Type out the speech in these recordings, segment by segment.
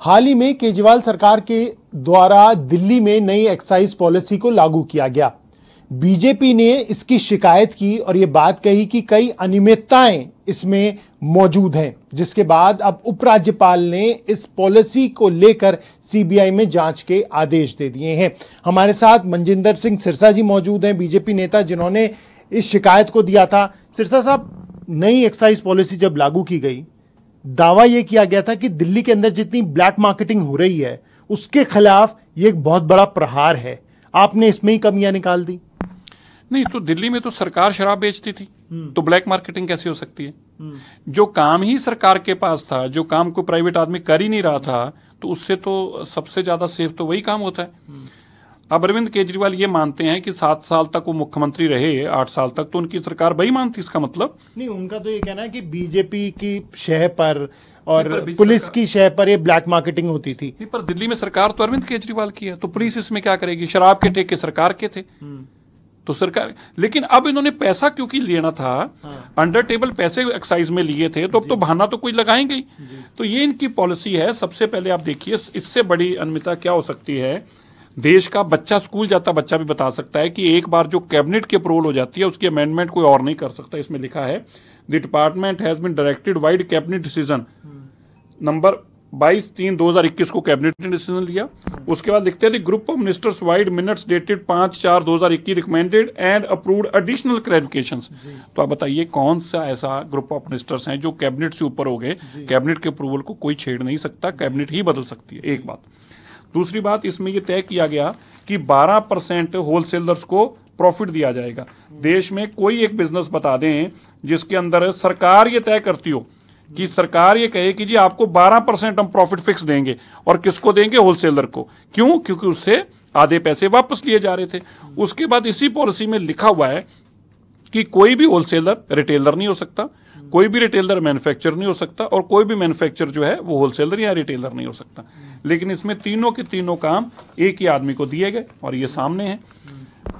हाल ही में केजरीवाल सरकार के द्वारा दिल्ली में नई एक्साइज पॉलिसी को लागू किया गया बीजेपी ने इसकी शिकायत की और ये बात कही कि कई अनियमितताएं इसमें मौजूद हैं जिसके बाद अब उपराज्यपाल ने इस पॉलिसी को लेकर सीबीआई में जांच के आदेश दे दिए हैं हमारे साथ मंजिंदर सिंह सिरसा जी मौजूद हैं बीजेपी नेता जिन्होंने इस शिकायत को दिया था सिरसा साहब नई एक्साइज पॉलिसी जब लागू की गई दावा यह किया गया था कि दिल्ली के अंदर जितनी ब्लैक मार्केटिंग हो रही है उसके खिलाफ ये एक बहुत बड़ा प्रहार है आपने इसमें ही कमियां निकाल दी नहीं तो दिल्ली में तो सरकार शराब बेचती थी हम्म। तो ब्लैक मार्केटिंग कैसी हो सकती है हम्म। जो काम ही सरकार के पास था जो काम कोई प्राइवेट आदमी कर ही नहीं रहा था तो उससे तो सबसे ज्यादा सेफ तो वही काम होता है हम्म। अब अरविंद केजरीवाल ये मानते हैं कि सात साल तक वो मुख्यमंत्री रहे आठ साल तक तो उनकी सरकार बेईमान थी इसका मतलब नहीं उनका तो ये कहना है कि बीजेपी की शह पर और पुलिस की शह पर ये ब्लैक मार्केटिंग होती थी पर दिल्ली में सरकार तो अरविंद केजरीवाल की है तो पुलिस इसमें क्या करेगी शराब के ठेके सरकार के थे हम्म। तो सरकार लेकिन अब इन्होंने पैसा क्योंकि लेना था हाँ। अंडर टेबल पैसे एक्साइज में लिए थे तो अब तो बहाना तो कोई लगाएंगे तो ये इनकी पॉलिसी है सबसे पहले आप देखिए इससे बड़ी अनमिता क्या हो सकती है देश का बच्चा स्कूल जाता बच्चा भी बता सकता है कि एक बार जो कैबिनेट की अप्रूवल हो जाती है उसकी अमेंडमेंट कोई और नहीं कर सकता इसमें लिखा है the department has been directed vide cabinet decision number बाईस तीन दो हजार इक्कीस को कैबिनेट ने डिसीजन लिया उसके बाद लिखते हैं group of ministers vide minutes dated पांच चार दो हजार इक्कीस recommended and approve additional clarification तो आप बताइए कौन सा ऐसा ग्रुप ऑफ मिनिस्टर्स हैं जो कैबिनेट से ऊपर हो गए कैबिनेट के अप्रूवल को कोई छेड़ नहीं सकता कैबिनेट ही बदल सकती है एक बात दूसरी बात इसमें यह तय किया गया कि 12 परसेंट होलसेलर्स को प्रॉफिट दिया जाएगा देश में कोई एक बिजनेस बता दें जिसके अंदर सरकार ये तय करती हो कि सरकार ये कहे कि जी आपको 12 परसेंट हम प्रॉफिट फिक्स देंगे और किसको देंगे होलसेलर को क्यों क्योंकि उससे आधे पैसे वापस लिए जा रहे थे उसके बाद इसी पॉलिसी में लिखा हुआ है कि कोई भी होलसेलर रिटेलर नहीं हो सकता कोई भी रिटेलर मैन्युफैक्चर नहीं हो सकता और कोई भी मैन्युफैक्चर जो है वो होलसेलर या रिटेलर नहीं हो सकता लेकिन इसमें तीनों के तीनों काम एक ही आदमी को दिए गए और ये सामने हैं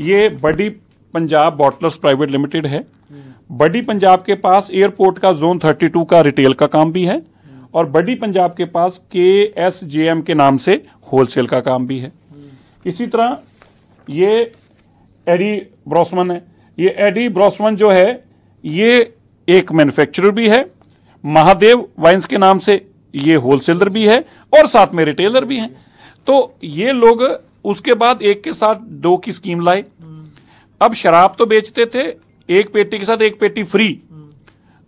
ये बड़ी पंजाब बॉटलर्स प्राइवेट लिमिटेड है बड़ी पंजाब के पास एयरपोर्ट का जोन 32 का रिटेल का काम भी है और बड़ी पंजाब के पास के एस जे एम के नाम से होलसेल का काम भी है इसी तरह ये एडी ब्रॉसमन है ये एडी ब्रॉसमन जो है ये एक मैन्युफैक्चरर भी है महादेव वाइन्स के नाम से ये होलसेलर भी है और साथ में रिटेलर भी हैं तो ये लोग उसके बाद एक के साथ दो की स्कीम लाए अब शराब तो बेचते थे एक पेटी के साथ एक पेटी फ्री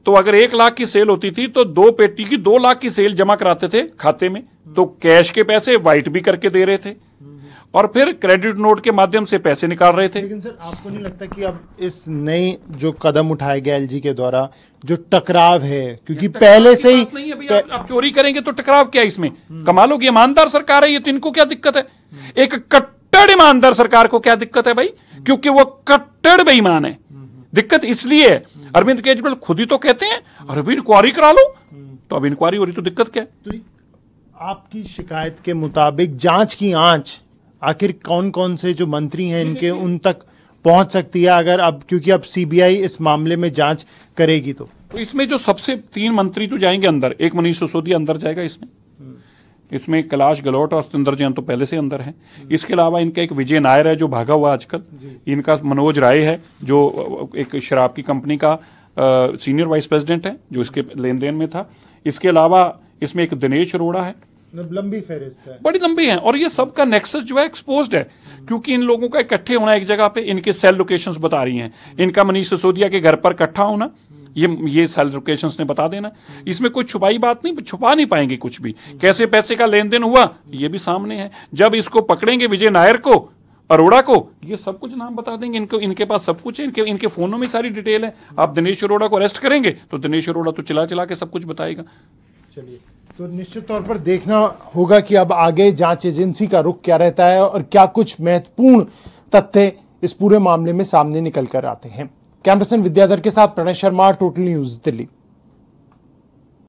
तो अगर एक लाख की सेल होती थी तो दो पेटी की दो लाख की सेल जमा कराते थे खाते में तो कैश के पैसे व्हाइट भी करके दे रहे थे और फिर क्रेडिट नोट के माध्यम से पैसे निकाल रहे थे लेकिन सर आपको नहीं लगता कि अब इस नई जो कदम उठाया गया एलजी के द्वारा जो टकराव है क्योंकि पहले से ही नहीं अभी आप चोरी करेंगे तो टकराव क्या है इसमें हम्म। कमा ईमानदार सरकार है ये तो इनको क्या दिक्कत है हम्म। एक कट्टर ईमानदार सरकार को क्या दिक्कत है भाई हम्म। क्योंकि वो कट्टर बेईमान है दिक्कत इसलिए अरविंद केजरीवाल खुद ही तो कहते हैं और अभी इंक्वायरी करा लो तो अब इंक्वायरी हो रही तो दिक्कत क्या है तो आपकी शिकायत के मुताबिक जांच की आंच आखिर कौन कौन से जो मंत्री हैं हम्म, इनके हम्म, उन हम्म। तक पहुंच सकती है अगर अब क्योंकि अब सीबीआई इस मामले में जांच करेगी तो।, तो इसमें जो सबसे तीन मंत्री तो जाएंगे अंदर एक मनीष सिसोदिया अंदर जाएगा इसमें इसमें कैलाश गहलोत और सतेंद्र जैन तो पहले से अंदर हैं इसके अलावा इनका एक विजय नायर है जो भागा हुआ आजकल इनका मनोज राय है जो एक शराब की कंपनी का सीनियर वाइस प्रेसिडेंट है जो इसके लेन देन में था इसके अलावा इसमें एक दिनेश अरोड़ा है लंबी फेरिस्त बड़ी लंबी है और ये सबका नेक्सस जो है एक्सपोज है क्योंकि इन लोगों का इकट्ठे होना एक जगह पे इनके सेल लोकेशंस बता रही हैं इनका मनीष सिसोदिया के घर पर इकट्ठा होना ये ये सेल लोकेशन ने बता देना इसमें कोई छुपाई बात नहीं छुपा नहीं पाएंगे कुछ भी कैसे पैसे का लेन देन हुआ ये भी सामने है जब इसको पकड़ेंगे विजय नायर को अरोड़ा को ये सब कुछ नाम बता देंगे इनको इनके पास सब कुछ है इनके इनके फोनों में सारी डिटेल है आप दिनेश अरोड़ा को अरेस्ट करेंगे तो दिनेश अरोड़ा तो चला चला के सब कुछ बताएगा चलिए तो निश्चित तौर पर देखना होगा कि अब आगे जांच एजेंसी का रुख क्या रहता है और क्या कुछ महत्वपूर्ण तथ्य इस पूरे मामले में सामने निकल कर आते हैं कैमरासन विद्याधर के साथ प्रणय शर्मा टोटल न्यूज दिल्ली